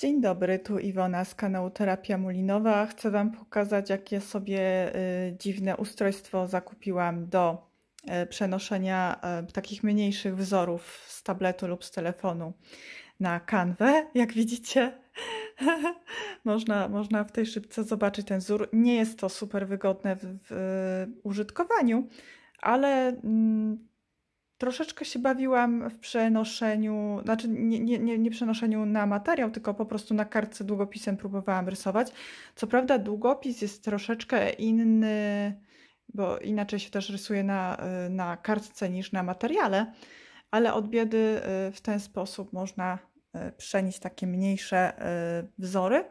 Dzień dobry, tu Iwona z kanału Terapia Mulinowa. Chcę Wam pokazać, jakie sobie y, dziwne ustrojstwo zakupiłam do y, przenoszenia y, takich mniejszych wzorów z tabletu lub z telefonu na kanwę. Jak widzicie, można, można w tej szybce zobaczyć ten wzór. Nie jest to super wygodne w, w użytkowaniu, ale mm, Troszeczkę się bawiłam w przenoszeniu, znaczy nie, nie, nie przenoszeniu na materiał, tylko po prostu na kartce długopisem próbowałam rysować. Co prawda długopis jest troszeczkę inny, bo inaczej się też rysuje na, na kartce niż na materiale, ale od biedy y, w ten sposób można y, przenieść takie mniejsze y, wzory.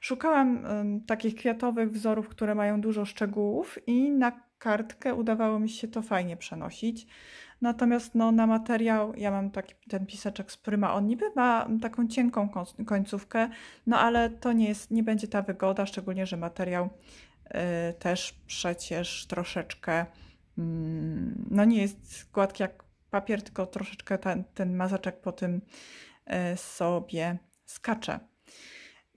Szukałam takich kwiatowych wzorów, które mają dużo szczegółów i na kartkę udawało mi się to fajnie przenosić. Natomiast no, na materiał ja mam taki ten piseczek z pryma. On niby ma taką cienką końcówkę, no ale to nie, jest, nie będzie ta wygoda, szczególnie, że materiał y, też przecież troszeczkę y, no nie jest gładki jak papier, tylko troszeczkę ten, ten mazaczek po tym y, sobie skacze.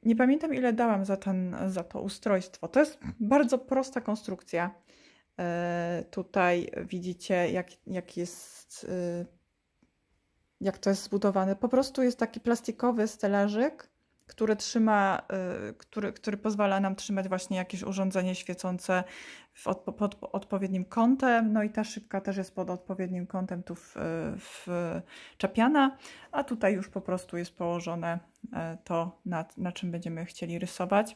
Nie pamiętam ile dałam za, ten, za to ustrojstwo. To jest bardzo prosta konstrukcja E, tutaj widzicie, jak, jak jest, e, jak to jest zbudowane. Po prostu jest taki plastikowy stelażyk, który trzyma, e, który, który pozwala nam trzymać właśnie jakieś urządzenie świecące w pod odpowiednim kątem. No i ta szybka też jest pod odpowiednim kątem tu w, w czepiana, a tutaj już po prostu jest położone to, na, na czym będziemy chcieli rysować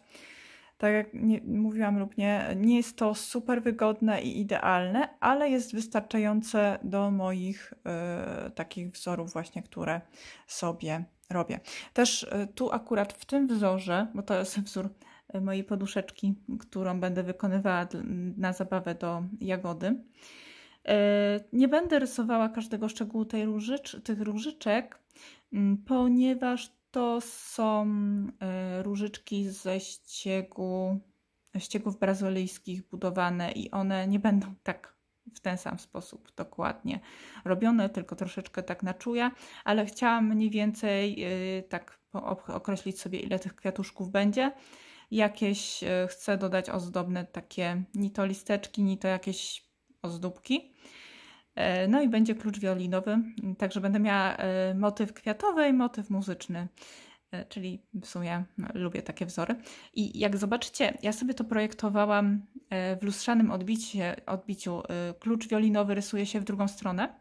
tak jak nie, mówiłam lub nie, nie jest to super wygodne i idealne, ale jest wystarczające do moich y, takich wzorów właśnie, które sobie robię. Też y, tu akurat w tym wzorze, bo to jest wzór e, mojej poduszeczki, którą będę wykonywała na zabawę do jagody, nie będę rysowała każdego szczegółu tej różycz, tych różyczek, ponieważ to są e, różyczki ze ściegu, ściegów brazylijskich budowane i one nie będą tak w ten sam sposób dokładnie robione, tylko troszeczkę tak na czuja, ale chciałam mniej więcej e, tak określić sobie, ile tych kwiatuszków będzie. Jakieś e, chcę dodać ozdobne takie, ni to listeczki, ni to jakieś ozdóbki. E, no i będzie klucz wiolinowy, także będę miała e, motyw kwiatowy i motyw muzyczny. E, czyli w sumie no, lubię takie wzory. I jak zobaczycie, ja sobie to projektowałam w lustrzanym odbicie, odbiciu. Klucz wiolinowy rysuje się w drugą stronę,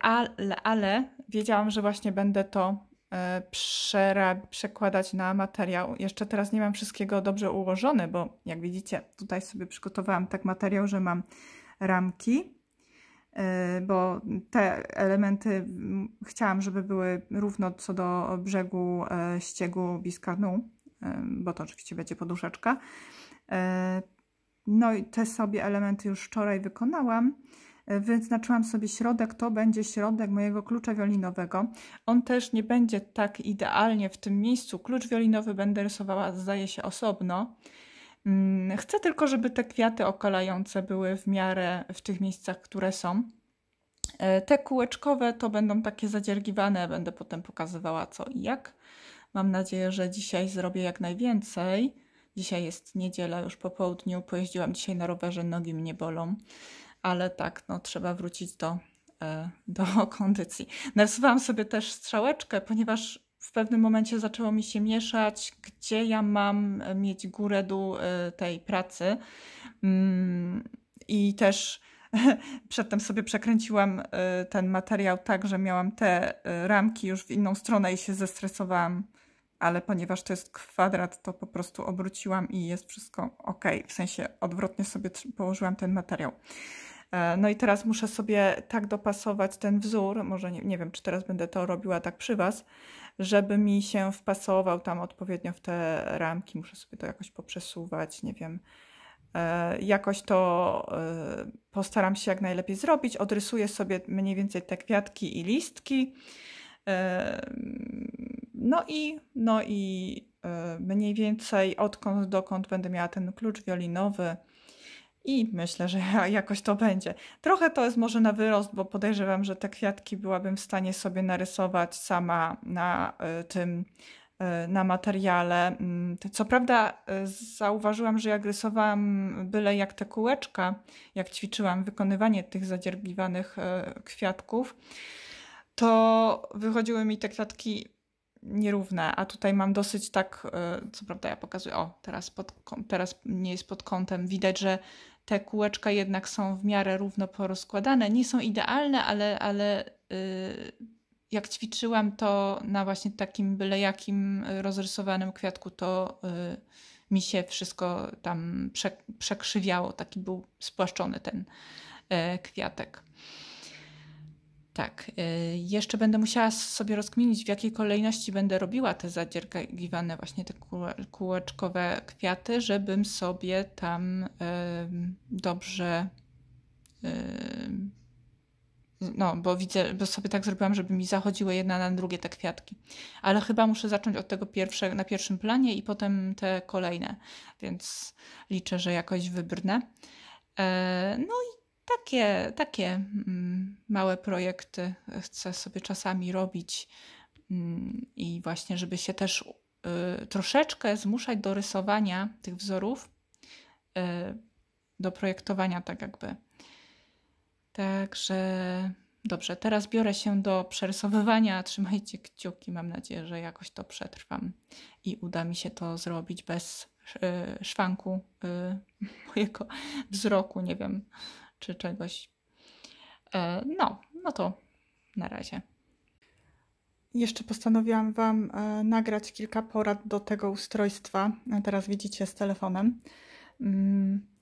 ale, ale wiedziałam, że właśnie będę to przekładać na materiał. Jeszcze teraz nie mam wszystkiego dobrze ułożone, bo jak widzicie, tutaj sobie przygotowałam tak materiał, że mam ramki, Y, bo te elementy chciałam, żeby były równo co do brzegu e, ściegu biskanu, y, bo to oczywiście będzie poduszeczka. Y, no i te sobie elementy już wczoraj wykonałam. Wyznaczyłam sobie środek, to będzie środek mojego klucza wiolinowego. On też nie będzie tak idealnie w tym miejscu. Klucz wiolinowy będę rysowała, zdaje się, osobno. Mm, chcę tylko, żeby te kwiaty okalające były w miarę w tych miejscach, które są. E, te kółeczkowe to będą takie zadziergiwane, będę potem pokazywała co i jak. Mam nadzieję, że dzisiaj zrobię jak najwięcej. Dzisiaj jest niedziela, już po południu pojeździłam dzisiaj na rowerze, nogi mnie bolą, ale tak, no trzeba wrócić do, e, do kondycji. Narysowałam sobie też strzałeczkę, ponieważ w pewnym momencie zaczęło mi się mieszać, gdzie ja mam e, mieć górę dół e, tej pracy. Mm, I też przedtem sobie przekręciłam e, ten materiał tak, że miałam te ramki już w inną stronę i się zestresowałam, ale ponieważ to jest kwadrat, to po prostu obróciłam i jest wszystko ok. W sensie odwrotnie sobie położyłam ten materiał. No i teraz muszę sobie tak dopasować ten wzór, może nie, nie wiem, czy teraz będę to robiła tak przy Was, żeby mi się wpasował tam odpowiednio w te ramki. Muszę sobie to jakoś poprzesuwać, nie wiem. E, jakoś to e, postaram się jak najlepiej zrobić. Odrysuję sobie mniej więcej te kwiatki i listki. E, no i, no i mniej więcej odkąd dokąd będę miała ten klucz wiolinowy i myślę, że jakoś to będzie. Trochę to jest może na wyrost, bo podejrzewam, że te kwiatki byłabym w stanie sobie narysować sama na y, tym y, na materiale. Mm, co prawda y, zauważyłam, że jak rysowałam byle jak te kółeczka, jak ćwiczyłam wykonywanie tych zadzierbliwanych kwiatków, to wychodziły mi te kwiatki nierówne, a tutaj mam dosyć tak, co prawda ja pokazuję, o teraz, pod, teraz nie jest pod kątem, widać, że te kółeczka jednak są w miarę równo porozkładane. Nie są idealne, ale, ale yy, jak ćwiczyłam to na właśnie takim byle jakim y, rozrysowanym kwiatku, to yy, mi się wszystko tam prze, przekrzywiało. Taki był spłaszczony ten yy, kwiatek. Tak. Y, jeszcze będę musiała sobie rozkminić, w jakiej kolejności będę robiła te zadziergiwane, właśnie te kółeczkowe kwiaty, żebym sobie tam dobrze. No, bo widzę, bo sobie tak zrobiłam, żeby mi zachodziły jedna na drugie te kwiatki. Ale chyba muszę zacząć od tego pierwsze, na pierwszym planie i potem te kolejne, więc liczę, że jakoś wybrnę. E, no i takie, takie mm, małe projekty chcę sobie czasami robić mm, i właśnie, żeby się też y, troszeczkę zmuszać do rysowania tych wzorów, y, do projektowania, tak jakby. Także dobrze, teraz biorę się do przerysowywania. Trzymajcie kciuki. Mam nadzieję, że jakoś to przetrwam i uda mi się to zrobić bez y, szwanku mojego wzroku. Nie wiem, czy czegoś. E, no, no to na razie. Jeszcze postanowiłam Wam e, nagrać kilka porad do tego ustrojstwa. E, teraz widzicie z telefonem. Mm,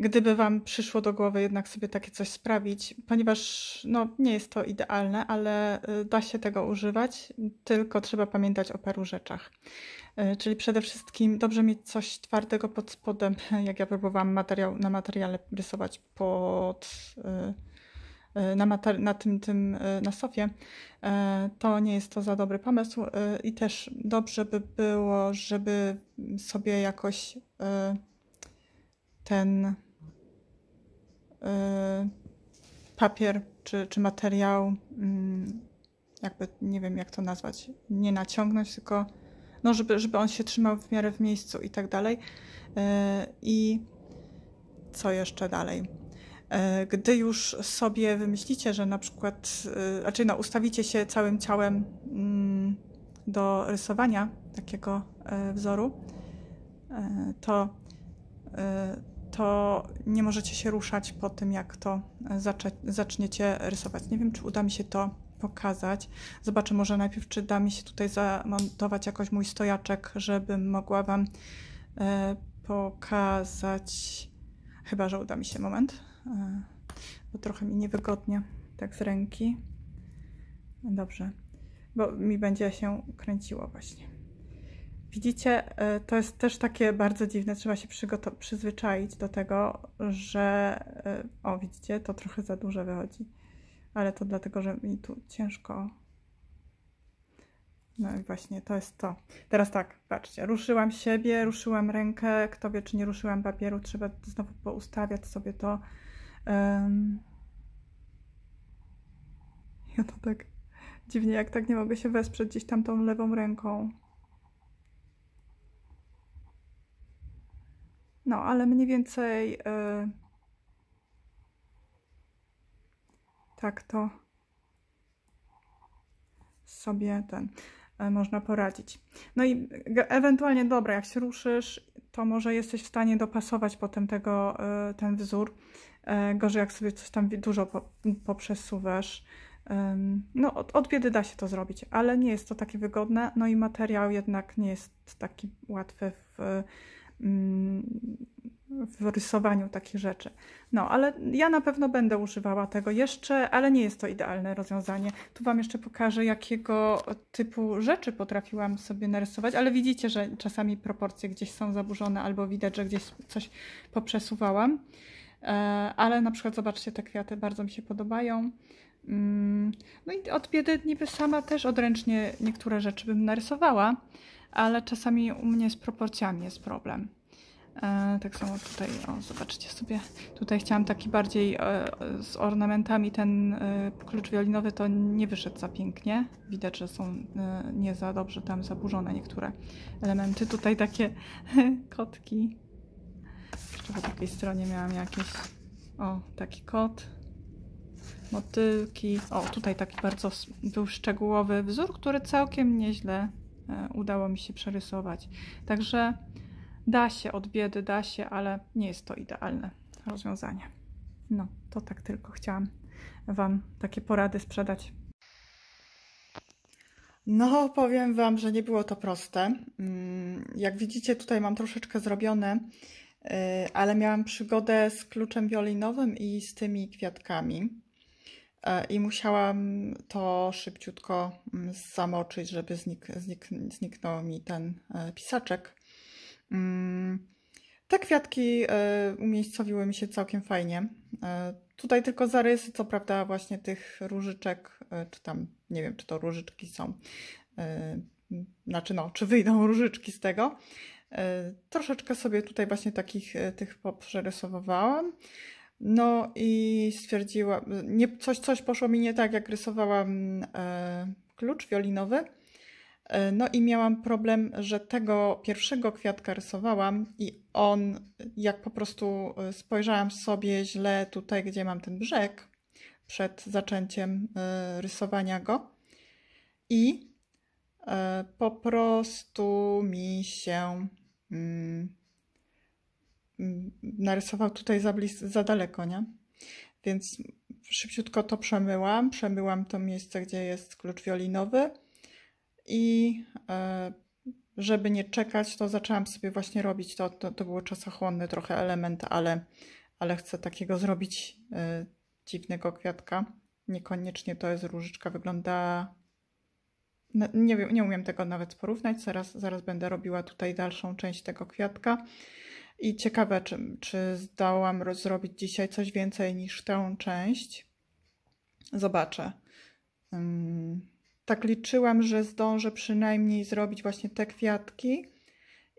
gdyby Wam przyszło do głowy jednak sobie takie coś sprawić, ponieważ no, nie jest to idealne, ale y, da się tego używać, tylko trzeba pamiętać o paru rzeczach. Y, czyli przede wszystkim dobrze mieć coś twardego pod spodem, jak ja próbowałam materiał, na materiale rysować pod, y, na, mater, na tym, tym, na sofie, to nie jest to za dobry pomysł i też dobrze by było, żeby sobie jakoś ten Y, papier czy, czy materiał, mm, jakby nie wiem jak to nazwać, nie naciągnąć, tylko no, żeby, żeby on się trzymał w miarę w miejscu i tak dalej. Y, I co jeszcze dalej? Y, gdy już sobie wymyślicie, że na przykład, znaczy no, ustawicie się całym ciałem mm, do rysowania takiego wzoru, to to nie możecie się ruszać po tym, jak to e, zaczniecie rysować. Nie wiem, czy uda mi się to pokazać. Zobaczę może najpierw, czy da mi się tutaj zamontować jakoś mój stojaczek, żebym mogła Wam e, pokazać. Chyba, że uda mi się. Moment. E, bo trochę mi niewygodnie tak z ręki. Dobrze. Bo mi będzie się kręciło właśnie. Widzicie, e, to jest też takie bardzo dziwne, trzeba się przyzwyczaić do tego, że e, o widzicie, to trochę za duże wychodzi, ale to dlatego, że mi tu ciężko. No i właśnie, to jest to. Teraz tak, patrzcie, ruszyłam siebie, ruszyłam rękę, kto wie, czy nie ruszyłam papieru, trzeba znowu poustawiać sobie to. Um... Ja to tak dziwnie, jak tak nie mogę się wesprzeć gdzieś tam tą lewą ręką. No, ale mniej więcej yy, tak to sobie ten yy, można poradzić. No i ewentualnie dobra, jak się ruszysz, to może jesteś w stanie dopasować potem tego, yy, ten wzór. E, gorzej, jak sobie coś tam dużo po, poprzesuwasz. No, od, od, biedy da się to zrobić, ale nie jest to takie wygodne. No i materiał jednak nie jest taki łatwy w Mm, w rysowaniu takich rzeczy. No, ale ja na pewno będę używała tego jeszcze, ale nie jest to idealne rozwiązanie. Tu Wam jeszcze pokażę, jakiego typu rzeczy potrafiłam sobie narysować, ale widzicie, że czasami proporcje gdzieś są zaburzone albo widać, że gdzieś coś poprzesuwałam. E, ale na przykład zobaczcie, te kwiaty bardzo mi się podobają. Mm, no i od biedy niby sama też odręcznie niektóre rzeczy bym narysowała, ale czasami u mnie z proporcjami jest problem. E, tak samo tutaj, o zobaczcie sobie, tutaj chciałam taki bardziej e, z ornamentami, ten e, klucz wiolinowy to nie wyszedł za pięknie, widać, że są nie za dobrze tam zaburzone niektóre elementy, tutaj takie kotki, jeszcze po drugiej stronie miałam jakieś, o taki kot, motylki, o tutaj taki bardzo był szczegółowy wzór, który całkiem nieźle E, udało mi się przerysować. Także da się od biedy, da się, ale nie jest to idealne rozwiązanie. No, to tak tylko chciałam Wam takie porady sprzedać. No, powiem Wam, że nie było to proste. Mm, jak widzicie, tutaj mam troszeczkę zrobione, e, ale miałam przygodę z kluczem wiolinowym i z tymi kwiatkami. E, i musiałam to szybciutko mm, zamoczyć, żeby znik, znik, zniknął mi ten e, pisaczek. Mm, te kwiatki e, umiejscowiły mi się całkiem fajnie. Tutaj tylko zarysy, co prawda, właśnie tych różyczek, czy tam, nie wiem, czy to różyczki są, znaczy no, czy wyjdą różyczki z tego. Troszeczkę sobie tutaj właśnie takich tych poprzerysowywałam. No i stwierdziłam, nie, coś, coś poszło mi nie tak, jak rysowałam e, klucz wiolinowy. E, no i miałam problem, że tego pierwszego kwiatka rysowałam i on, jak po prostu e, spojrzałam sobie źle tutaj, gdzie mam ten brzeg przed zaczęciem e, rysowania go i e, po prostu mi się mm, narysował tutaj za, blis- za daleko, nie? Więc szybciutko to przemyłam. Przemyłam to miejsce, gdzie jest klucz wiolinowy i e, żeby nie czekać, to zaczęłam sobie właśnie robić to. To, to było czasochłonny trochę element, ale, ale chcę takiego zrobić e, dziwnego kwiatka. Niekoniecznie to jest różyczka, wygląda. No, nie, wiem, nie umiem tego nawet porównać. Zaraz, zaraz będę robiła tutaj dalszą część tego kwiatka. I ciekawe, czy, czy zdołam zrobić dzisiaj coś więcej niż tę część. Zobaczę. Tak liczyłam, że zdążę przynajmniej zrobić właśnie te kwiatki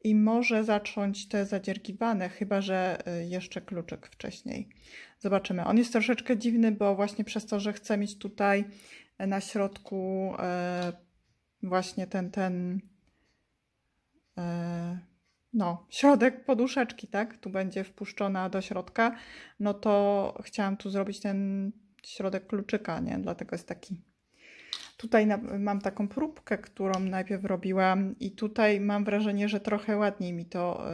i może zacząć te zadziergiwane, chyba że y, jeszcze kluczek wcześniej. Zobaczymy. On jest troszeczkę dziwny, bo właśnie przez to, że chcę mieć tutaj e, na środku e, właśnie ten, ten e, no, środek poduszeczki, tak, tu będzie wpuszczona do środka, no to chciałam tu zrobić ten środek kluczyka, nie, dlatego jest taki. Tutaj mam taką próbkę, którą najpierw robiłam i tutaj mam wrażenie, że trochę ładniej mi to,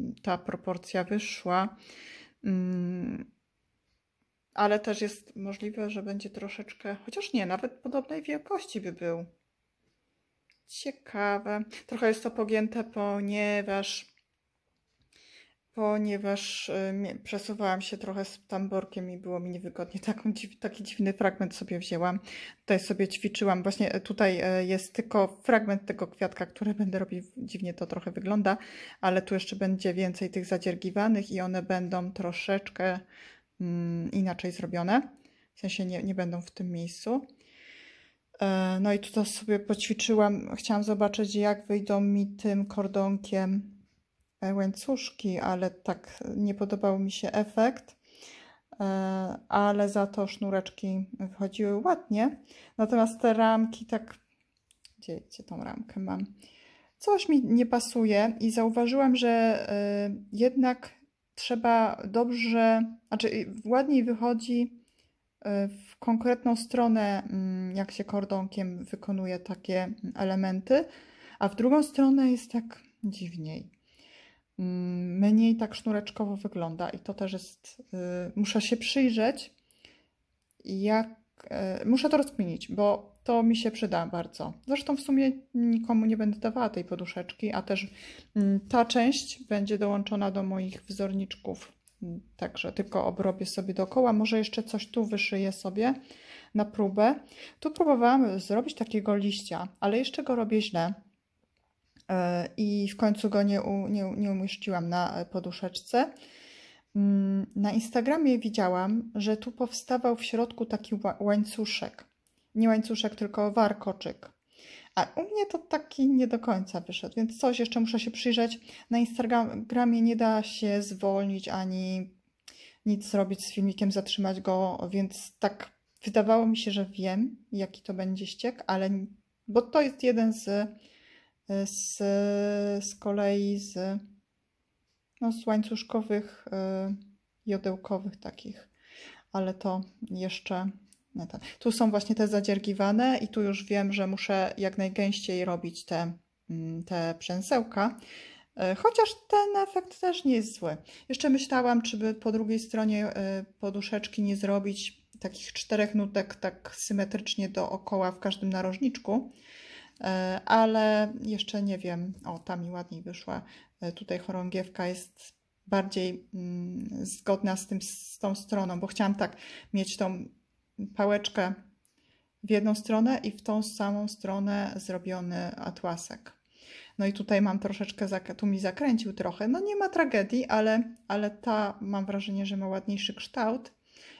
y, ta proporcja wyszła. Mm, ale też jest możliwe, że będzie troszeczkę, chociaż nie, nawet podobnej wielkości by był Ciekawe. Trochę jest to pogięte, ponieważ ponieważ y, przesuwałam się trochę z tamborkiem i było mi niewygodnie. Taką, taki dziwny fragment sobie wzięłam. Tutaj sobie ćwiczyłam. Właśnie e, tutaj e, jest tylko fragment tego kwiatka, który będę robić. Dziwnie to trochę wygląda, ale tu jeszcze będzie więcej tych zadziergiwanych i one będą troszeczkę mm, inaczej zrobione. W sensie nie, nie będą w tym miejscu. E, no i tutaj sobie poćwiczyłam, chciałam zobaczyć jak wyjdą mi tym kordonkiem e, łańcuszki, ale tak nie podobał mi się efekt, e, ale za to sznureczki wychodziły ładnie. Natomiast te ramki tak, gdzie, gdzie tą ramkę mam? Coś mi nie pasuje i zauważyłam, że jednak trzeba dobrze, znaczy ładniej wychodzi E, w konkretną stronę, mm, jak się kordonkiem wykonuje takie elementy, a w drugą stronę jest tak dziwniej. Mm, mniej tak sznureczkowo wygląda i to też jest. Y, muszę się przyjrzeć, jak. E, muszę to rozkminić, bo to mi się przyda bardzo. Zresztą w sumie nikomu nie będę dawała tej poduszeczki, a też mm, ta część będzie dołączona do moich wzorniczków Także tylko obrobię sobie dookoła. Może jeszcze coś tu wyszyję sobie na próbę. Tu próbowałam zrobić takiego liścia, ale jeszcze go robię źle. E, I w końcu go nie, nie, nie umieściłam na poduszeczce. Mm, na Instagramie widziałam, że tu powstawał w środku taki łańcuszek. Nie łańcuszek, tylko warkoczyk. A u mnie to taki nie do końca wyszedł, więc coś jeszcze muszę się przyjrzeć. Na Instagramie nie da się zwolnić ani nic zrobić z filmikiem, zatrzymać go, więc tak wydawało mi się, że wiem, jaki to będzie ściek, ale bo to jest jeden z, z, z kolei z, no, z łańcuszkowych, yy, jodełkowych takich, ale to jeszcze na no ten. Tak. Tu są właśnie te zadziergiwane i tu już wiem, że muszę jak najgęściej robić te, mm, te przęsełka. E, chociaż ten efekt też nie jest zły. Jeszcze myślałam, czy by po drugiej stronie e, poduszeczki nie zrobić takich czterech nutek tak symetrycznie dookoła w każdym narożniczku, e, ale jeszcze nie wiem. O, ta mi ładniej wyszła. Tutaj chorągiewka jest bardziej mm, zgodna z, tym, z tą stroną, bo chciałam tak mieć tą pałeczkę w jedną stronę i w tą samą stronę zrobiony atłasek. No i tutaj mam troszeczkę, tu mi zakręcił trochę. No nie ma tragedii, ale, ale ta mam wrażenie, że ma ładniejszy kształt.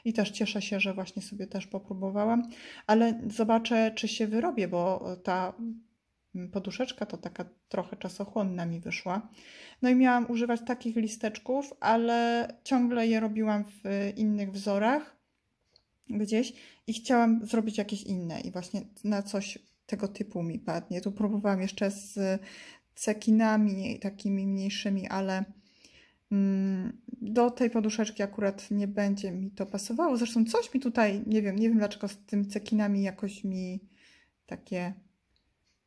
I też cieszę się, że właśnie sobie też popróbowałam, ale zobaczę, czy się wyrobię, bo ta poduszeczka to taka trochę czasochłonna mi wyszła. No i miałam używać takich listeczków, ale ciągle je robiłam w innych wzorach gdzieś i chciałam zrobić jakieś inne i właśnie na coś tego typu mi padnie. Tu próbowałam jeszcze z cekinami takimi mniejszymi, ale mm, do tej poduszeczki akurat nie będzie mi to pasowało. Zresztą coś mi tutaj, nie wiem, nie wiem dlaczego z tym cekinami jakoś mi takie,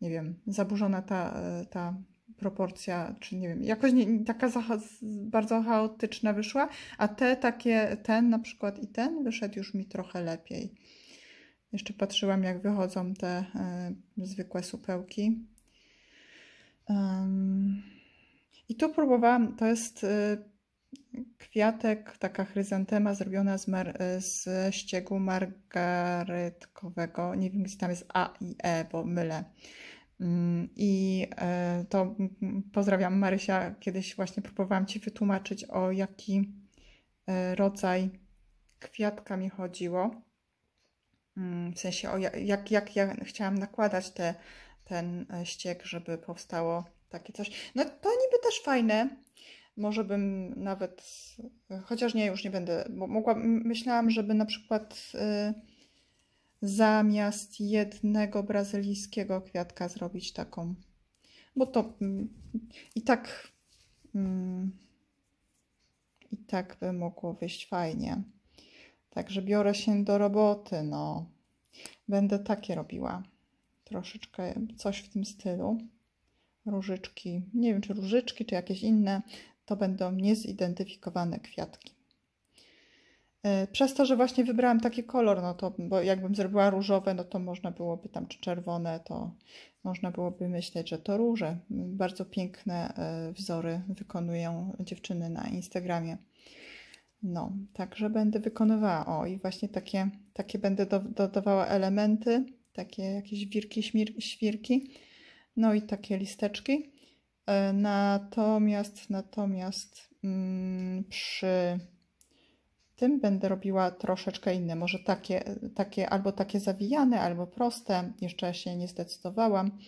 nie wiem, zaburzona ta, ta proporcja, czy nie wiem, jakoś nie, taka bardzo chaotyczna wyszła, a te takie, ten na przykład i ten wyszedł już mi trochę lepiej. Jeszcze patrzyłam, jak wychodzą te y, zwykłe supełki. Um, I tu próbowałam, to jest y, kwiatek, taka chryzantema zrobiona z, mar, e, z ściegu margarytkowego. Nie wiem, gdzie tam jest A i E, bo mylę. Mm, I e, to mm, mm, pozdrawiam Marysia, kiedyś właśnie próbowałam Ci wytłumaczyć, o jaki e, rodzaj kwiatka mi chodziło. W sensie, o jak, jak ja chciałam nakładać te, ten e, ściek, żeby powstało takie coś. No to niby też fajne. Może bym nawet, chociaż nie, już nie będę, bo myślałam, żeby na przykład. Yy, zamiast jednego brazylijskiego kwiatka zrobić taką, bo to mm, i tak mm, i tak by mogło wyjść fajnie. Także biorę się do roboty, no. Będę takie robiła. Troszeczkę coś w tym stylu. Różyczki, nie wiem czy różyczki, czy jakieś inne, to będą niezidentyfikowane kwiatki. E, przez to, że właśnie wybrałam taki kolor, no to, bo jakbym zrobiła różowe, no to można byłoby tam, czy czerwone, to można byłoby myśleć, że to róże. Bardzo piękne e, wzory wykonują dziewczyny na Instagramie. No, także będę wykonywała, o i właśnie takie, takie będę do, dodawała elementy, takie jakieś wirki, śmir, świrki, no i takie listeczki. E, natomiast, natomiast mm, przy tym będę robiła troszeczkę inne, może takie, takie albo takie zawijane, albo proste. Jeszcze się nie zdecydowałam,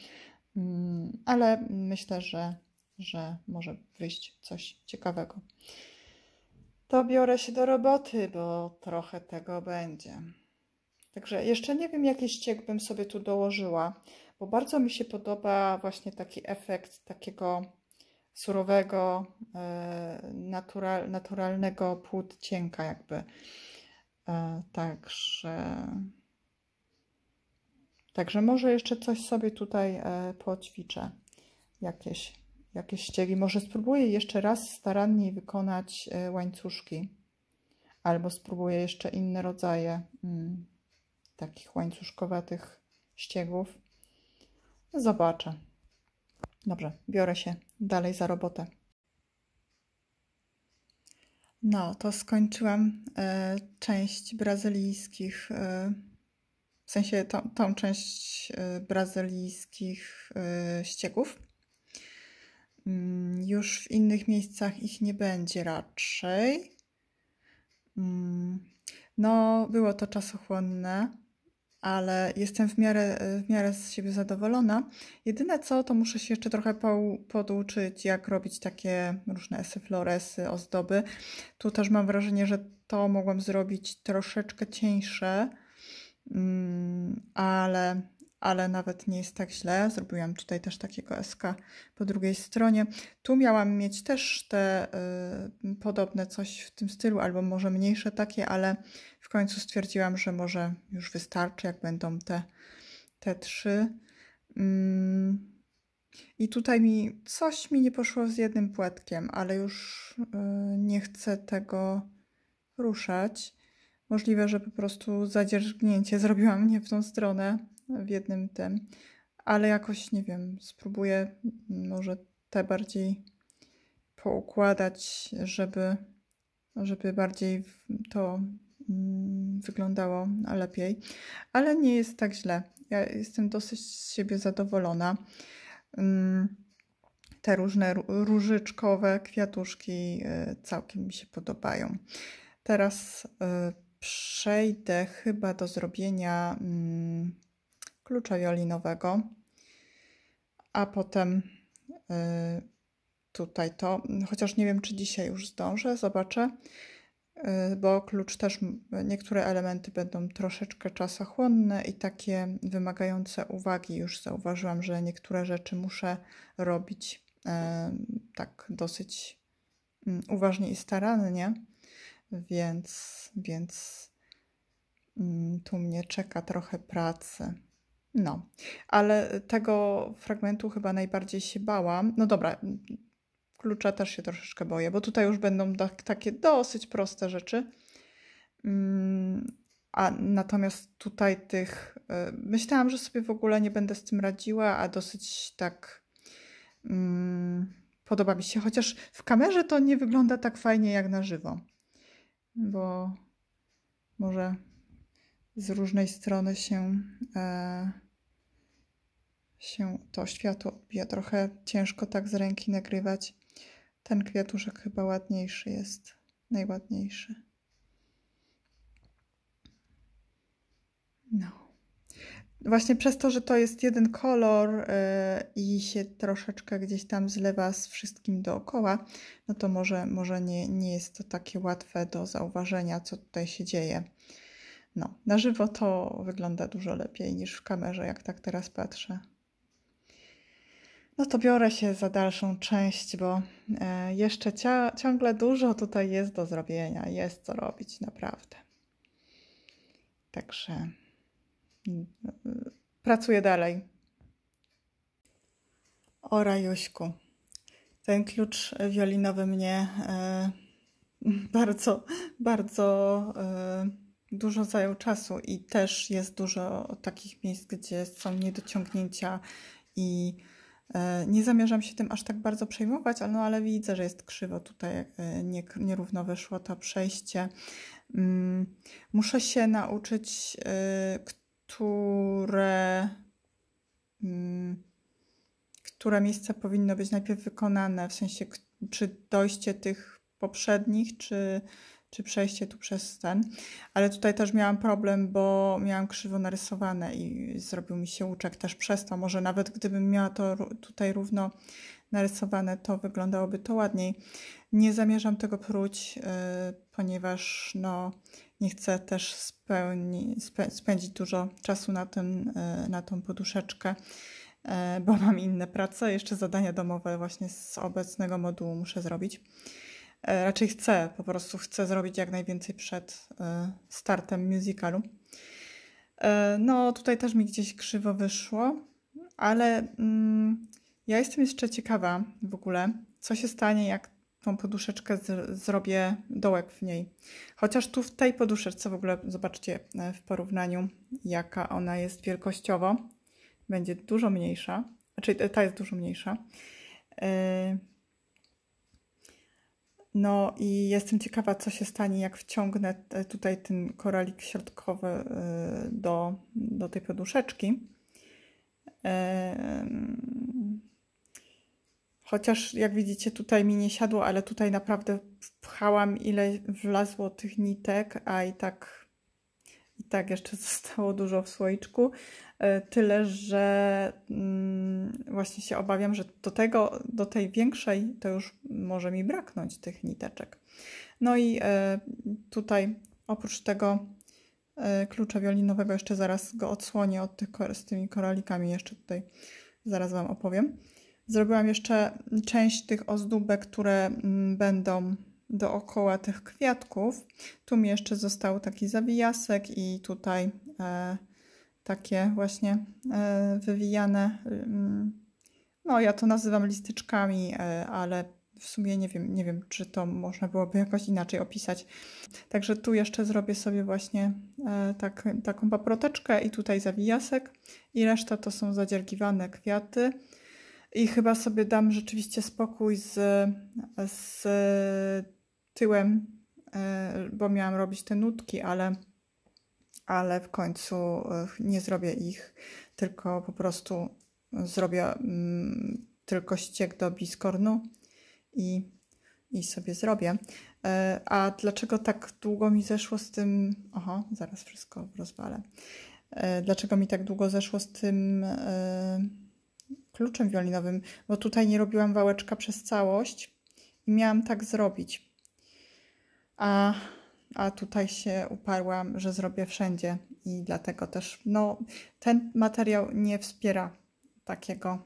mm, ale myślę, że, że może wyjść coś ciekawego. To biorę się do roboty, bo trochę tego będzie. Także jeszcze nie wiem, jaki ściek bym sobie tu dołożyła, bo bardzo mi się podoba właśnie taki efekt takiego surowego, e, natural, naturalnego płótcienka jakby. E, także, także może jeszcze coś sobie tutaj e, poćwiczę. Jakieś, jakieś ściegi. Może spróbuję jeszcze raz starannie wykonać łańcuszki. Albo spróbuję jeszcze inne rodzaje mm, takich łańcuszkowatych ściegów. Zobaczę. Dobrze, biorę się dalej za robotę. No, to skończyłam e, część brazylijskich, e, w sensie tą, tą część e, brazylijskich e, ścieków. Mm, już w innych miejscach ich nie będzie raczej. Mm, no, było to czasochłonne ale jestem w miarę, e, w miarę z siebie zadowolona. Jedyne co, to muszę się jeszcze trochę poduczyć, jak robić takie różne esy, ozdoby. Tu też mam wrażenie, że to mogłam zrobić troszeczkę cieńsze, mm, ale ale nawet nie jest tak źle. Zrobiłam tutaj też takiego SK po drugiej stronie. Tu miałam mieć też te y, podobne coś w tym stylu, albo może mniejsze takie, ale w końcu stwierdziłam, że może już wystarczy, jak będą te, te trzy. Mm. I tutaj mi coś mi nie poszło z jednym płetkiem, ale już y, nie chcę tego ruszać. Możliwe, że po prostu zadzierzgnięcie zrobiłam nie w tą stronę w jednym tym, ale jakoś nie wiem, spróbuję może te bardziej poukładać, żeby, żeby bardziej to mm, wyglądało lepiej, ale nie jest tak źle. Ja jestem dosyć z siebie zadowolona. Mm, te różne różyczkowe kwiatuszki y, całkiem mi się podobają. Teraz y, przejdę chyba do zrobienia mm, klucza jolinowego, a potem y, tutaj to, chociaż nie wiem, czy dzisiaj już zdążę, zobaczę, y, bo klucz też, niektóre elementy będą troszeczkę czasochłonne i takie wymagające uwagi. Już zauważyłam, że niektóre rzeczy muszę robić y, tak dosyć mm, uważnie i starannie, więc, więc mm, tu mnie czeka trochę pracy. No, ale tego fragmentu chyba najbardziej się bałam. No dobra, klucza też się troszeczkę boję, bo tutaj już będą tak, takie dosyć proste rzeczy. Mm, a natomiast tutaj tych e, myślałam, że sobie w ogóle nie będę z tym radziła, a dosyć tak mm, podoba mi się. Chociaż w kamerze to nie wygląda tak fajnie jak na żywo, bo może z różnej strony się. E, się to światło odbija. Trochę ciężko tak z ręki nagrywać. Ten kwiatuszek chyba ładniejszy jest, najładniejszy. No. Właśnie przez to, że to jest jeden kolor yy, i się troszeczkę gdzieś tam zlewa z wszystkim dookoła, no to może, może nie, nie jest to takie łatwe do zauważenia, co tutaj się dzieje. No, na żywo to wygląda dużo lepiej niż w kamerze, jak tak teraz patrzę. No to biorę się za dalszą część, bo e, jeszcze ciągle dużo tutaj jest do zrobienia, jest co robić, naprawdę. Także mm, pracuję dalej. O Rajuśku. Ten klucz wiolinowy mnie e, bardzo, bardzo e, dużo zajął czasu i też jest dużo takich miejsc, gdzie są niedociągnięcia i E, nie zamierzam się tym aż tak bardzo przejmować, ale, no, ale widzę, że jest krzywo tutaj, e, nie, nierówno wyszło to przejście. Mm, muszę się nauczyć, e, które, mm, które miejsca powinno być najpierw wykonane, w sensie czy dojście tych poprzednich, czy czy przejście tu przez ten. Ale tutaj też miałam problem, bo miałam krzywo narysowane i zrobił mi się łuczek też przez to. Może nawet gdybym miała to tutaj równo narysowane, to wyglądałoby to ładniej. Nie zamierzam tego próć, yy, ponieważ no, nie chcę też spełni, spędzić dużo czasu na, ten, yy, na tą poduszeczkę, yy, bo mam inne prace, jeszcze zadania domowe właśnie z obecnego modułu muszę zrobić. E, raczej chcę, po prostu chcę zrobić jak najwięcej przed e, startem musicalu. E, no, tutaj też mi gdzieś krzywo wyszło, ale mm, ja jestem jeszcze ciekawa w ogóle, co się stanie, jak tą poduszeczkę zrobię dołek w niej. Chociaż tu w tej poduszeczce w ogóle zobaczcie w porównaniu, jaka ona jest wielkościowo. Będzie dużo mniejsza, znaczy ta jest dużo mniejsza. Yy no i jestem ciekawa, co się stanie, jak wciągnę e, tutaj ten koralik środkowy e, do, do tej poduszeczki. Chociaż jak widzicie tutaj mi nie siadło, ale tutaj naprawdę wpchałam ile wlazło tych nitek, a i tak i tak jeszcze zostało dużo w słoiczku. E, tyle, że mm, właśnie się obawiam, że do tego, do tej większej to już może mi braknąć tych niteczek. No i e, tutaj oprócz tego e, klucza wiolinowego jeszcze zaraz go odsłonię od tych z tymi koralikami jeszcze tutaj zaraz Wam opowiem. Zrobiłam jeszcze część tych ozdóbek, które mm, będą dookoła tych kwiatków. Tu mi jeszcze został taki zawijasek i tutaj e, takie właśnie e, wywijane, mm, no ja to nazywam listyczkami, e, ale w sumie nie wiem, nie wiem, czy to można byłoby jakoś inaczej opisać. Także tu jeszcze zrobię sobie właśnie e, tak, taką paproteczkę i tutaj zawijasek i reszta to są zadziergiwane kwiaty. I chyba sobie dam rzeczywiście spokój z, z tyłem, e, bo miałam robić te nutki, ale, ale w końcu e, nie zrobię ich, tylko po prostu zrobię mm, tylko ściek do biskornu i, i sobie zrobię. E, a dlaczego tak długo mi zeszło z tym... Oho, zaraz wszystko rozwalę. Dlaczego mi tak długo zeszło z tym kluczem wiolinowym? Bo tutaj nie robiłam wałeczka przez całość i miałam tak zrobić a, a tutaj się uparłam, że zrobię wszędzie i dlatego też no, ten materiał nie wspiera takiego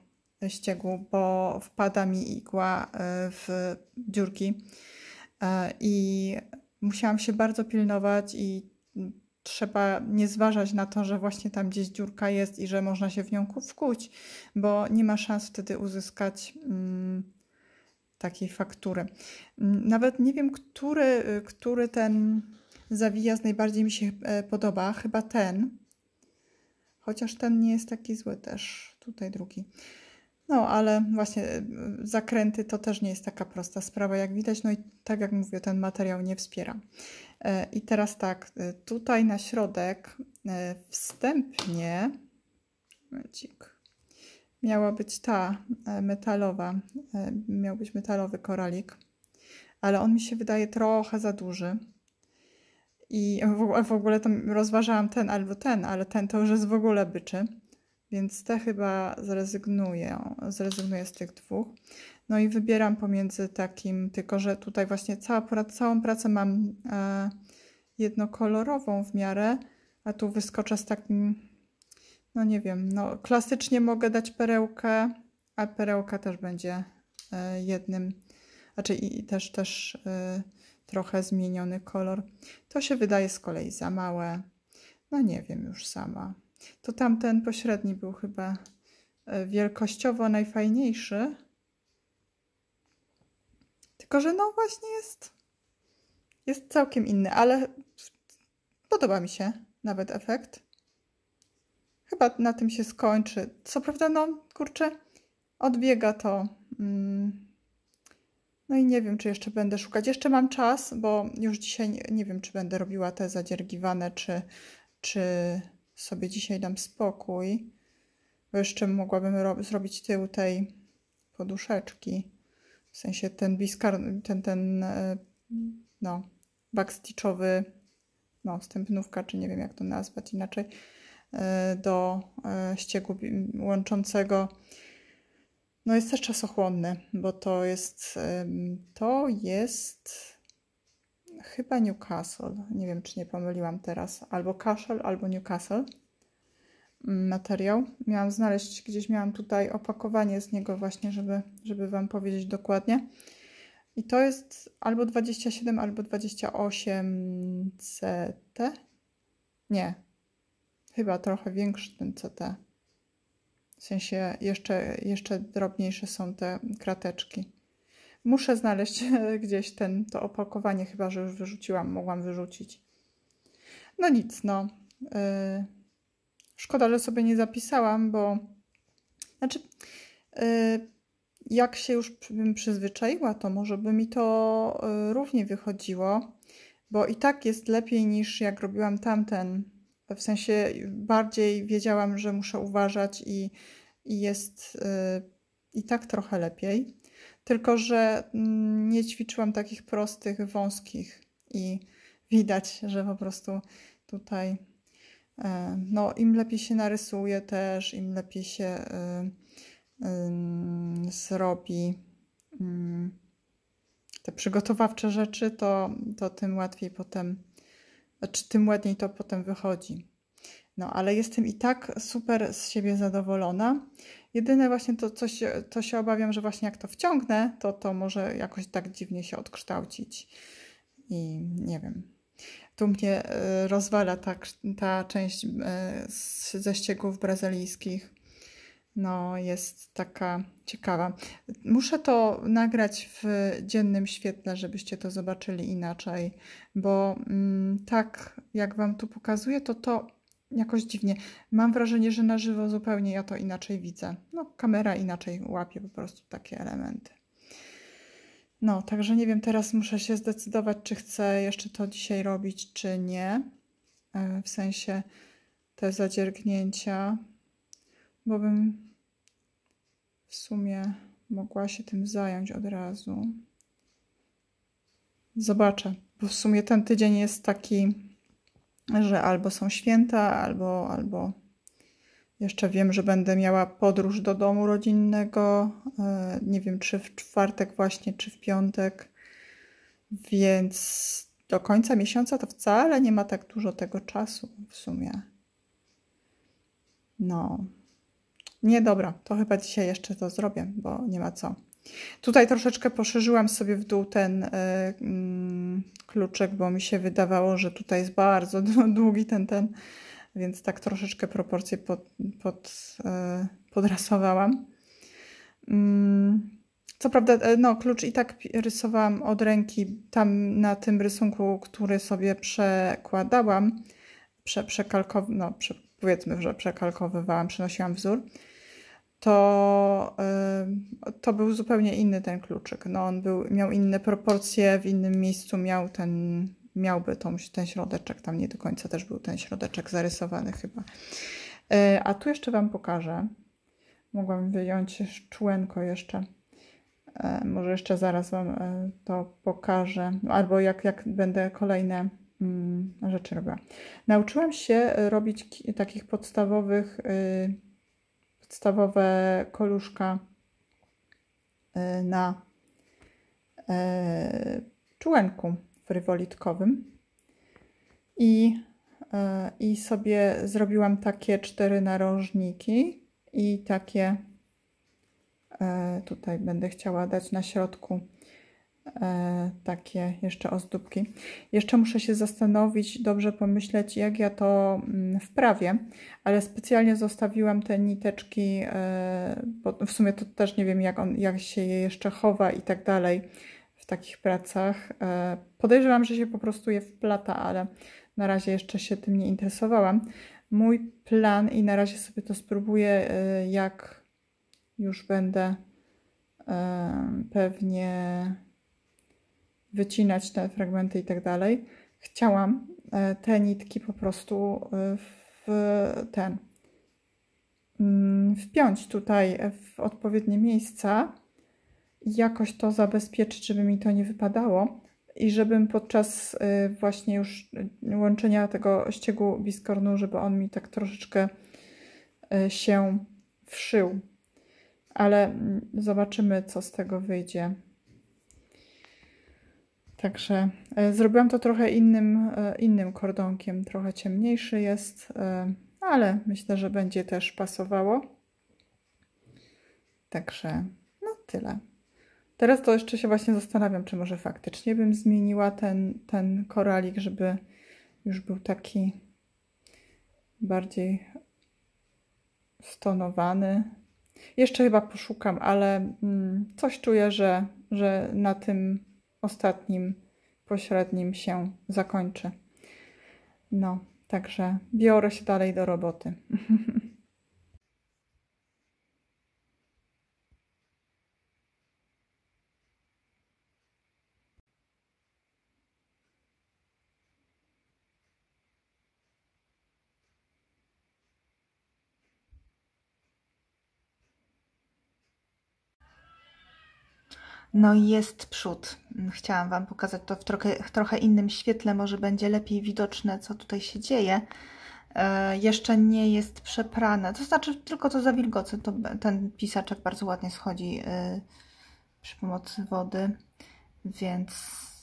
ściegu, bo wpada mi igła e, w dziurki e, i musiałam się bardzo pilnować i trzeba nie zważać na to, że właśnie tam gdzieś dziurka jest i że można się w nią wkuć, bo nie ma szans wtedy uzyskać mm, takiej faktury. Nawet nie wiem, który, y, który ten z najbardziej mi się e, podoba. Chyba ten. Chociaż ten nie jest taki zły też. Tutaj drugi. No, ale właśnie y, y, zakręty to też nie jest taka prosta sprawa, jak widać. No i tak jak mówię, ten materiał nie wspiera. E, I teraz tak, tutaj na środek e, wstępnie, momencik, miała być ta e, metalowa, e, miał być metalowy koralik, ale on mi się wydaje trochę za duży. I w ogóle to rozważałam ten albo ten, ale ten to już jest w ogóle byczy. Więc te chyba zrezygnuję, zrezygnuję z tych dwóch. No i wybieram pomiędzy takim, tylko że tutaj właśnie cała, całą pracę mam e, jednokolorową w miarę, a tu wyskoczę z takim no nie wiem, no klasycznie mogę dać perełkę, a perełka też będzie e, jednym, znaczy i też, też e, trochę zmieniony kolor. To się wydaje z kolei za małe, no nie wiem już sama. To tamten pośredni był chyba e, wielkościowo najfajniejszy. Tylko, że no właśnie jest, jest całkiem inny, ale podoba mi się nawet efekt chyba na tym się skończy. Co prawda, no kurczę, odbiega to. Mm, no i nie wiem, czy jeszcze będę szukać. Jeszcze mam czas, bo już dzisiaj nie, nie wiem, czy będę robiła te zadziergiwane, czy, czy sobie dzisiaj dam spokój. Bo jeszcze mogłabym zrobić tył tej poduszeczki. W sensie ten biskar, ten, ten, e, no, backstitchowy, no, stępnówka, czy nie wiem, jak to nazwać inaczej. E, do e, ściegu łączącego. No jest też czasochłonny, bo to jest, to jest chyba Newcastle. Nie wiem, czy nie pomyliłam teraz. Albo Cashel, albo Newcastle mm, materiał. Miałam znaleźć, gdzieś miałam tutaj opakowanie z niego właśnie, żeby, żeby Wam powiedzieć dokładnie. I to jest albo 27, albo 28 CT. Nie, chyba trochę większy ten CT. W sensie jeszcze, jeszcze drobniejsze są te krateczki. Muszę znaleźć gdzieś ten, to opakowanie, chyba że już wyrzuciłam, mogłam wyrzucić. No nic, no. Y, szkoda, że sobie nie zapisałam, bo znaczy, y, jak się już bym przyzwyczaiła, to może by mi to y, równie wychodziło, bo i tak jest lepiej niż jak robiłam tamten w sensie bardziej wiedziałam, że muszę uważać i, i jest y, i tak trochę lepiej. Tylko, że mm, nie ćwiczyłam takich prostych, wąskich i widać, że po prostu tutaj e, no, im lepiej się narysuje też, im lepiej się y, y, zrobi mm, te przygotowawcze rzeczy, to, to tym łatwiej potem czy tym ładniej to potem wychodzi. No, ale jestem i tak super z siebie zadowolona. Jedyne właśnie to, co się, to się obawiam, że właśnie jak to wciągnę, to to może jakoś tak dziwnie się odkształcić. I nie wiem. Tu mnie e, rozwala ta, ta część e, ze ścieków brazylijskich no, jest taka ciekawa. Muszę to nagrać w dziennym świetle, żebyście to zobaczyli inaczej, bo mm, tak jak Wam tu pokazuję, to to jakoś dziwnie. Mam wrażenie, że na żywo zupełnie ja to inaczej widzę. No, kamera inaczej łapie po prostu takie elementy. No, także nie wiem, teraz muszę się zdecydować, czy chcę jeszcze to dzisiaj robić, czy nie. E, w sensie te zadziergnięcia, bo bym w sumie mogła się tym zająć od razu. Zobaczę, bo w sumie ten tydzień jest taki, że albo są święta, albo, albo jeszcze wiem, że będę miała podróż do domu rodzinnego. E, nie wiem, czy w czwartek, właśnie, czy w piątek. Więc do końca miesiąca to wcale nie ma tak dużo tego czasu w sumie. No, nie, dobra, to chyba dzisiaj jeszcze to zrobię, bo nie ma co. Tutaj troszeczkę poszerzyłam sobie w dół ten y, y, kluczek, bo mi się wydawało, że tutaj jest bardzo długi ten, ten, więc tak troszeczkę proporcje pod, pod, y, podrasowałam. Mm, co prawda, e, no, klucz i tak rysowałam od ręki tam na tym rysunku, który sobie przekładałam, prze, przekalkow no, prze, powiedzmy, że przekalkowywałam, przenosiłam wzór to, to był zupełnie inny ten kluczyk. No, on był, miał inne proporcje, w innym miejscu miał ten, miałby tą, ten środeczek. Tam nie do końca też był ten środeczek zarysowany chyba. E, a tu jeszcze Wam pokażę. Mogłam wyjąć człenko jeszcze. E, może jeszcze zaraz Wam e, to pokażę, no, albo jak, jak będę kolejne mm, rzeczy robiła. Nauczyłam się robić takich podstawowych y, podstawowe koluszka e, na e, czułenku frywolitkowym i, e, i sobie zrobiłam takie cztery narożniki i takie tutaj będę chciała dać na środku E, takie jeszcze ozdóbki. Jeszcze muszę się zastanowić, dobrze pomyśleć, jak ja to mm, wprawię, ale specjalnie zostawiłam te niteczki, e, bo w sumie to też nie wiem, jak, on, jak się je jeszcze chowa i tak dalej w takich pracach. E, podejrzewam, że się po prostu je wplata, ale na razie jeszcze się tym nie interesowałam. Mój plan i na razie sobie to spróbuję, jak już będę pewnie wycinać te fragmenty i tak dalej. Chciałam e, te nitki po prostu e, w ten mm, wpiąć tutaj w odpowiednie miejsca i jakoś to zabezpieczyć, żeby mi to nie wypadało i żebym podczas e, właśnie już łączenia tego ściegu biskornu, żeby on mi tak troszeczkę się wszył. Ale mm, zobaczymy, co z tego wyjdzie. Także e, zrobiłam to trochę innym, e, innym kordonkiem, trochę ciemniejszy jest, e, ale myślę, że będzie też pasowało. Także no tyle. Teraz to jeszcze się właśnie zastanawiam, czy może faktycznie bym zmieniła ten, ten koralik, żeby już był taki bardziej stonowany. Jeszcze chyba poszukam, ale mm, coś czuję, że, że na tym ostatnim pośrednim się zakończy. No, także biorę się dalej do roboty. No i jest przód. Chciałam Wam pokazać to w trochę, trochę innym świetle, może będzie lepiej widoczne, co tutaj się dzieje. E, jeszcze nie jest przeprane, to znaczy tylko to za wilgoce, to ten pisaczek bardzo ładnie schodzi y, przy pomocy wody, więc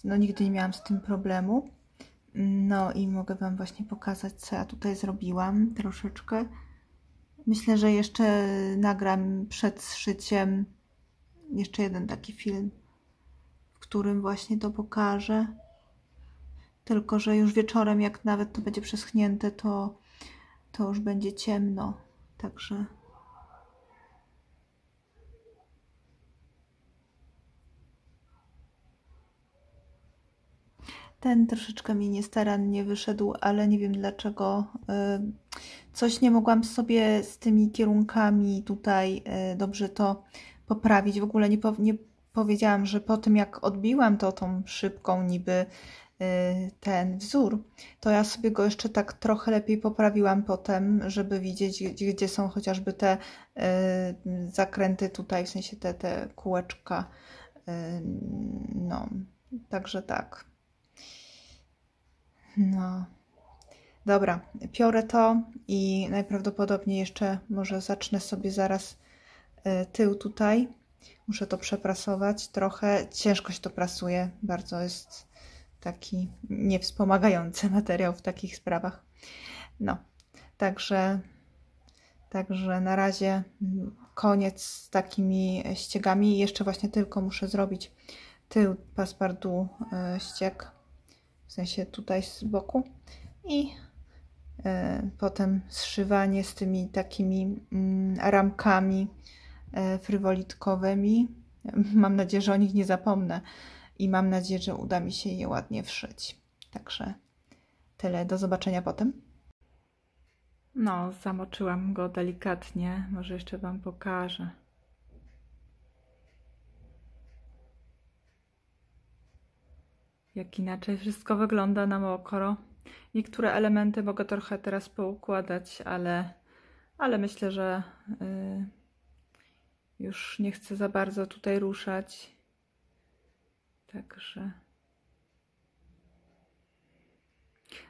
no, nigdy nie miałam z tym problemu. No i mogę Wam właśnie pokazać, co ja tutaj zrobiłam troszeczkę. Myślę, że jeszcze nagram przed szyciem jeszcze jeden taki film, w którym właśnie to pokażę. Tylko, że już wieczorem, jak nawet to będzie przeschnięte, to, to już będzie ciemno. Także. Ten troszeczkę mi niestarannie wyszedł, ale nie wiem dlaczego. Y, coś nie mogłam sobie z tymi kierunkami tutaj y, dobrze to poprawić. W ogóle nie, po, nie powiedziałam, że po tym jak odbiłam to tą szybką niby y, ten wzór, to ja sobie go jeszcze tak trochę lepiej poprawiłam potem, żeby widzieć, gdzie są chociażby te y, zakręty tutaj, w sensie te, te kółeczka. Y, no, także tak. No. Dobra, piorę to i najprawdopodobniej jeszcze może zacznę sobie zaraz E, tył tutaj. Muszę to przeprasować trochę. Ciężko się to prasuje. Bardzo jest taki niewspomagający materiał w takich sprawach. No, także, także na razie mm, koniec z takimi ściegami. Jeszcze właśnie tylko muszę zrobić tył paspardu e, ścieg, w sensie tutaj z boku i e, potem zszywanie z tymi takimi mm, ramkami E, frywolitkowymi. Mam nadzieję, że o nich nie zapomnę i mam nadzieję, że uda mi się je ładnie wszyć. Także tyle. Do zobaczenia potem. No, zamoczyłam go delikatnie. Może jeszcze Wam pokażę. Jak inaczej wszystko wygląda na mokro. Niektóre elementy mogę trochę teraz poukładać, ale, ale myślę, że. Yy już nie chcę za bardzo tutaj ruszać. Także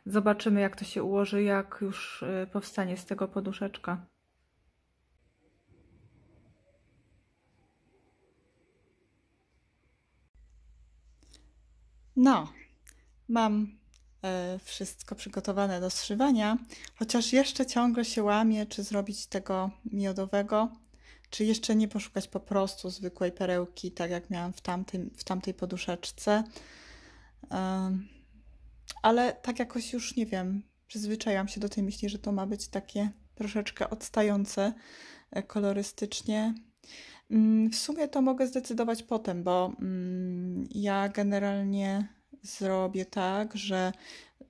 zobaczymy, jak to się ułoży, jak już y, powstanie z tego poduszeczka. No, mam e, wszystko przygotowane do zszywania, chociaż jeszcze ciągle się łamię, czy zrobić tego miodowego czy jeszcze nie poszukać po prostu zwykłej perełki, tak jak miałam w, tamtym, w tamtej poduszeczce? Ale tak jakoś już nie wiem, przyzwyczaiłam się do tej myśli, że to ma być takie troszeczkę odstające e, kolorystycznie. Mm, w sumie to mogę zdecydować potem, bo mm, ja generalnie zrobię tak, że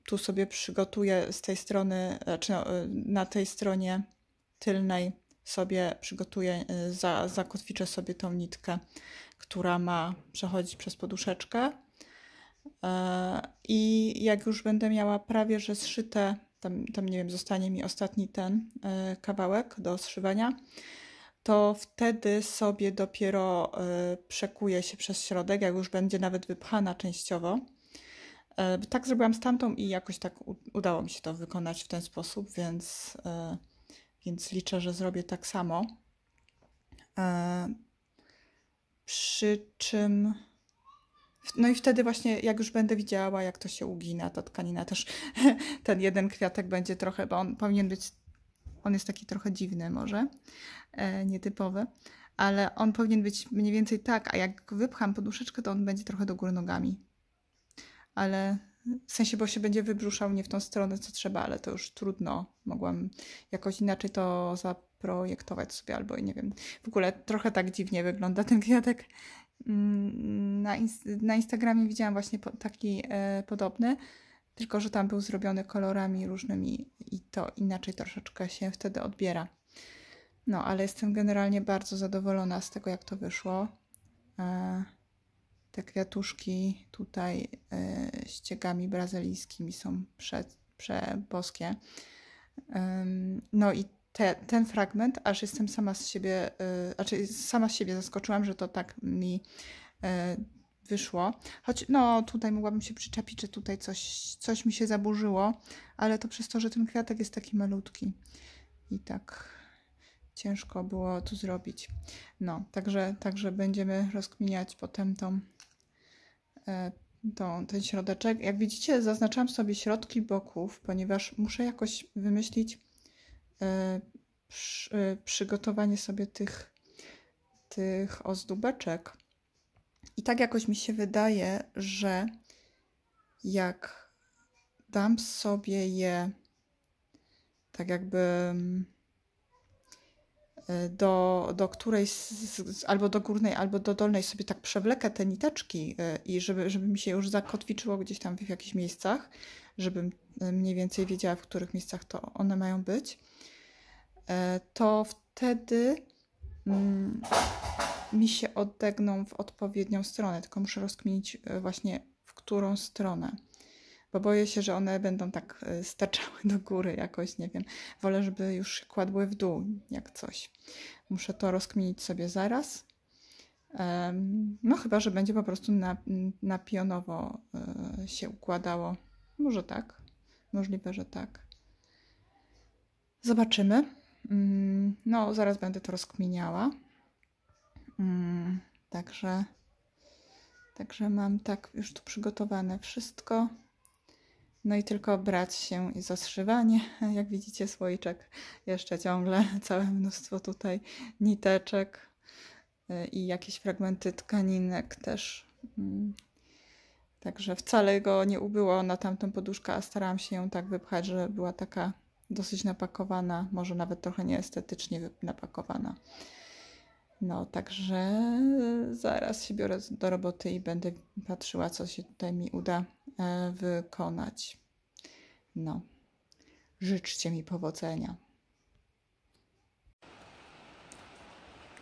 tu sobie przygotuję z tej strony, znaczy na tej stronie tylnej sobie przygotuję, y, za, zakotwiczę sobie tą nitkę, która ma przechodzić przez poduszeczkę. E, I jak już będę miała prawie że zszyte, tam, tam nie wiem, zostanie mi ostatni ten e, kawałek do zszywania, to wtedy sobie dopiero e, przekuje się przez środek, jak już będzie nawet wypchana częściowo. Tak zrobiłam z tamtą i jakoś tak udało mi się to wykonać w ten sposób, więc więc liczę, że zrobię tak samo. E, przy czym. No i wtedy właśnie, jak już będę widziała, jak to się ugina, ta tkanina też, ten jeden kwiatek będzie trochę, bo on powinien być, on jest taki trochę dziwny może, e, nietypowy, ale on powinien być mniej więcej tak, a jak wypcham poduszeczkę, to on będzie trochę do góry nogami. Ale w sensie, bo się będzie wybruszał nie w tą stronę, co trzeba, ale to już trudno. Mogłam jakoś inaczej to zaprojektować sobie, albo nie wiem. W ogóle trochę tak dziwnie wygląda ten kwiatek. Mm, na, na Instagramie widziałam właśnie po- taki e, podobny, tylko że tam był zrobiony kolorami różnymi i to inaczej troszeczkę się wtedy odbiera. No, ale jestem generalnie bardzo zadowolona z tego, jak to wyszło. E- te kwiatuszki tutaj e, ściegami brazylijskimi są przeboskie. no i te, ten fragment, aż jestem sama z siebie, y, znaczy sama z siebie zaskoczyłam, że to tak mi e, wyszło. Choć no tutaj mogłabym się przyczepić, że tutaj coś, coś mi się zaburzyło, ale to przez to, że ten kwiatek jest taki malutki. I tak ciężko było tu zrobić. No, także, także będziemy rozkminiać potem tą, e, tą, ten środeczek. Jak widzicie, zaznaczam sobie środki boków, ponieważ muszę jakoś wymyślić e, przy, e, przygotowanie sobie tych, tych ozdóbeczek. I tak jakoś mi się wydaje, że jak dam sobie je tak jakby mm, do, do której z, z, albo do górnej, albo do dolnej sobie tak przewlekę te niteczki e, i żeby, żeby mi się już zakotwiczyło gdzieś tam w jakichś miejscach, żebym e, mniej więcej wiedziała, w których miejscach to one mają być, e, to wtedy mm, mi się odegną w odpowiednią stronę, tylko muszę rozkminić właśnie w którą stronę bo boję się, że one będą tak e, staczały do góry jakoś, nie wiem. Wolę, żeby już kładły w dół jak coś. Muszę to rozkminić sobie zaraz. No chyba, że będzie po prostu na, na pionowo e, się układało. Może tak. Możliwe, że tak. Zobaczymy. Mm, no, zaraz będę to rozkminiała. Mm, także, także mam tak już tu przygotowane wszystko. No i tylko brać się i zaszywanie. Jak widzicie, słoiczek jeszcze ciągle, całe mnóstwo tutaj niteczek y, i jakieś fragmenty tkaninek też. Mm. Także wcale go nie ubyło na tamtą poduszkę, a starałam się ją tak wypchać, że była taka dosyć napakowana, może nawet trochę nieestetycznie napakowana. No, także e, zaraz się biorę do roboty i będę patrzyła, co się tutaj mi uda e, wykonać. No, życzcie mi powodzenia.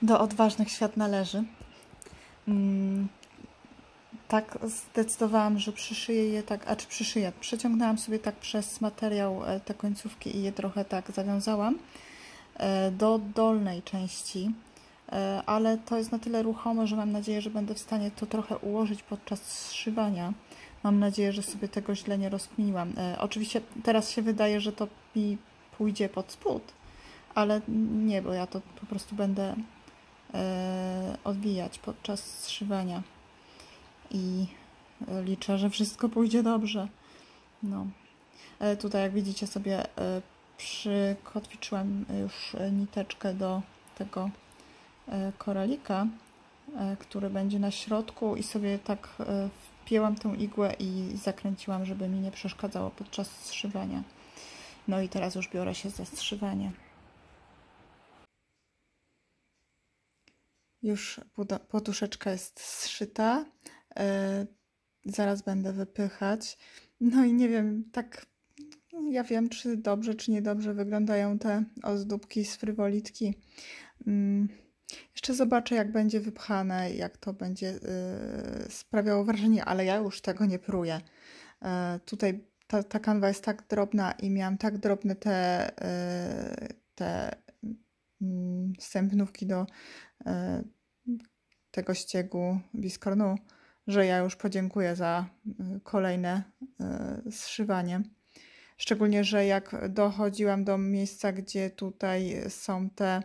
Do odważnych świat należy. Mm, tak zdecydowałam, że przyszyję je tak, a czy przyszyję? Przeciągnęłam sobie tak przez materiał e, te końcówki i je trochę tak zawiązałam do dolnej części E, ale to jest na tyle ruchome, że mam nadzieję, że będę w stanie to trochę ułożyć podczas zszywania. Mam nadzieję, że sobie tego źle nie rozkminiłam. E, oczywiście teraz się wydaje, że to mi pójdzie pod spód, ale nie, bo ja to po prostu będę e, odwijać podczas zszywania i liczę, że wszystko pójdzie dobrze. No. Tutaj, jak widzicie, sobie przykotwiczyłam już niteczkę do tego E, koralika, e, który będzie na środku i sobie tak e, wpięłam tą igłę i zakręciłam, żeby mi nie przeszkadzało podczas zszywania. No i teraz już biorę się za zszywanie. Już poduszeczka jest zszyta. Zaraz będę wypychać. No i nie wiem, tak ja wiem, czy dobrze, czy niedobrze wyglądają te ozdóbki z frywolitki. Mm. Jeszcze zobaczę, jak będzie wypchane, jak to będzie yy, sprawiało wrażenie, ale ja już tego nie próję. Yy, tutaj ta, ta kanwa jest tak drobna i miałam tak drobne te, yy, te mm, stępnówki do y, tego ściegu biskornu, że ja już podziękuję za y, kolejne y, zszywanie. Szczególnie, że jak dochodziłam do miejsca, gdzie tutaj są te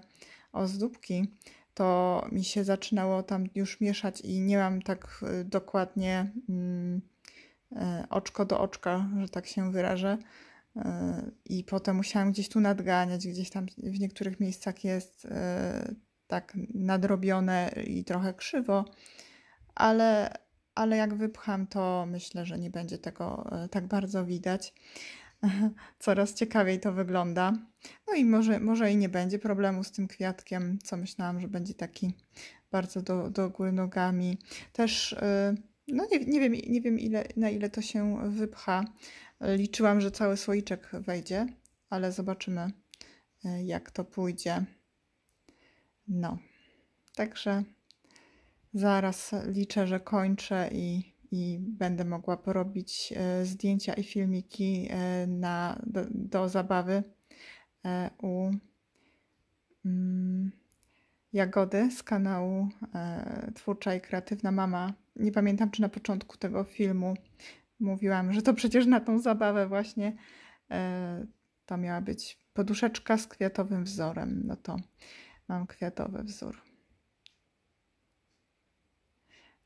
ozdóbki, to mi się zaczynało tam już mieszać i nie mam tak e, dokładnie mm, e, oczko do oczka, że tak się wyrażę. E, I potem musiałam gdzieś tu nadganiać, gdzieś tam w niektórych miejscach jest tak nadrobione i trochę krzywo, ale, ale jak wypcham, to myślę, że nie będzie tego tak bardzo widać. coraz ciekawiej to wygląda. No i może, może i nie będzie problemu z tym kwiatkiem, co myślałam, że będzie taki bardzo do, do góry nogami. Też y, no nie, nie wiem, nie wiem ile, na ile to się wypcha. Liczyłam, że cały słoiczek wejdzie, ale zobaczymy, y, jak to pójdzie. No, także zaraz liczę, że kończę i i będę mogła porobić e, zdjęcia i filmiki e, na, do, do zabawy e, u mm, Jagody z kanału Twórcza i Kreatywna Mama. Nie pamiętam, czy na początku tego filmu mówiłam, że to przecież na tą zabawę właśnie to miała być poduszeczka z kwiatowym wzorem. No to mam kwiatowy wzór.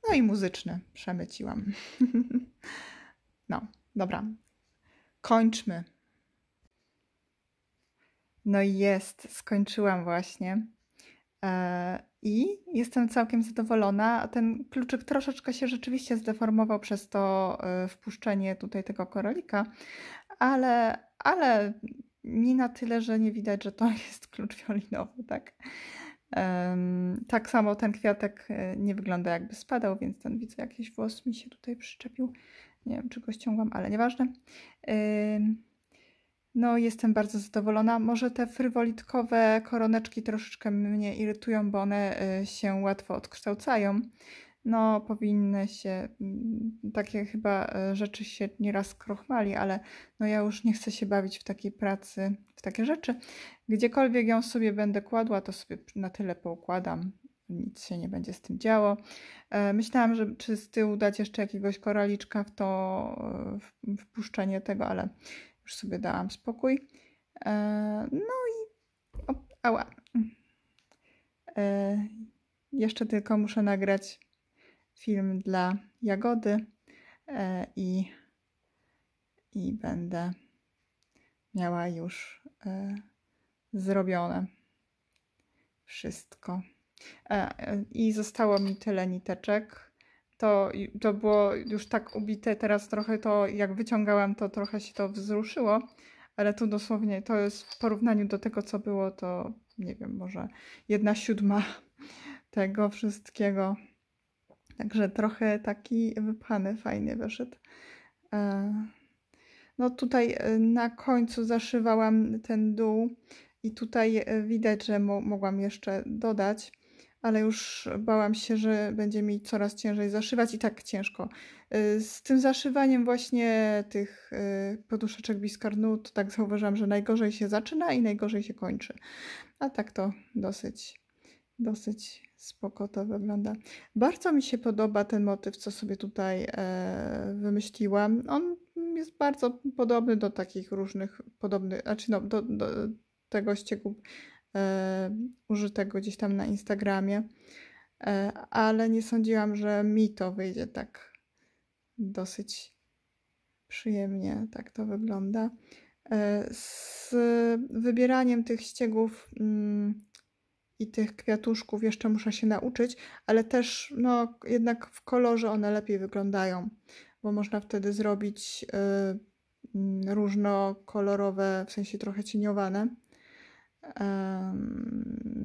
No i muzyczny przemyciłam. no, dobra. Kończmy. No i jest, skończyłam właśnie. E, I jestem całkiem zadowolona. Ten kluczyk troszeczkę się rzeczywiście zdeformował przez to e, wpuszczenie tutaj tego korolika, ale, ale nie na tyle, że nie widać, że to jest klucz wiolinowy, tak? tak samo ten kwiatek e, nie wygląda jakby spadał, więc ten widzę jakiś włos mi się tutaj przyczepił. Nie wiem, czy go ściągłam, ale nieważne. No, jestem bardzo zadowolona. Może te frywolitkowe koroneczki troszeczkę mnie irytują, bo one e, się łatwo odkształcają no powinny się, mm, takie chyba e, rzeczy się nieraz krochmali, ale no ja już nie chcę się bawić w takiej pracy, w takie rzeczy. Gdziekolwiek ją sobie będę kładła, to sobie na tyle poukładam, nic się nie będzie z tym działo. E, myślałam, że czy z tyłu dać jeszcze jakiegoś koraliczka w to e, wpuszczenie tego, ale już sobie dałam spokój. No i o, ała. Jeszcze tylko muszę nagrać film dla jagody e, i, i będę miała już e, zrobione wszystko. E, I zostało mi tyle niteczek. To, to było już tak ubite, teraz trochę to, jak wyciągałam, to trochę się to wzruszyło, ale tu dosłownie to jest w porównaniu do tego, co było, to nie wiem, może jedna siódma tego wszystkiego. Także trochę taki wypchany, fajnie wyszedł. E, no tutaj e, na końcu zaszywałam ten dół i tutaj e, widać, że mogłam jeszcze dodać, ale już bałam się, że będzie mi coraz ciężej zaszywać i tak ciężko. Z tym zaszywaniem właśnie tych poduszeczek Biskarnu to tak zauważyłam, że najgorzej się zaczyna i najgorzej się kończy. A tak to dosyć, dosyć Spoko to wygląda. Bardzo mi się podoba ten motyw, co sobie tutaj e, wymyśliłam. On jest bardzo podobny do takich różnych podobnych, znaczy no, do, do tego ścieku e, użytego gdzieś tam na Instagramie, e, ale nie sądziłam, że mi to wyjdzie tak dosyć przyjemnie. Tak to wygląda. E, z wybieraniem tych ściegów. Mm, i tych kwiatuszków jeszcze muszę się nauczyć, ale też no, jednak w kolorze one lepiej wyglądają, bo można wtedy zrobić y, mm, różnokolorowe, w sensie trochę cieniowane.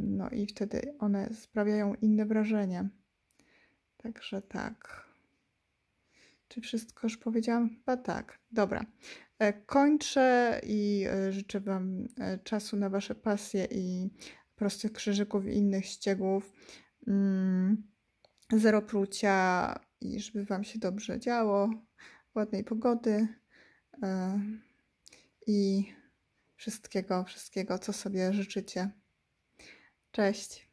no i wtedy one sprawiają inne wrażenie. Także tak. Czy wszystko już powiedziałam? Chyba tak. Dobra. E, kończę i e, życzę Wam e, czasu na Wasze pasje i prostych krzyżyków i innych ściegów, mm, zero prucia i żeby Wam się dobrze działo, ładnej pogody e, i wszystkiego, wszystkiego, co sobie życzycie. Cześć!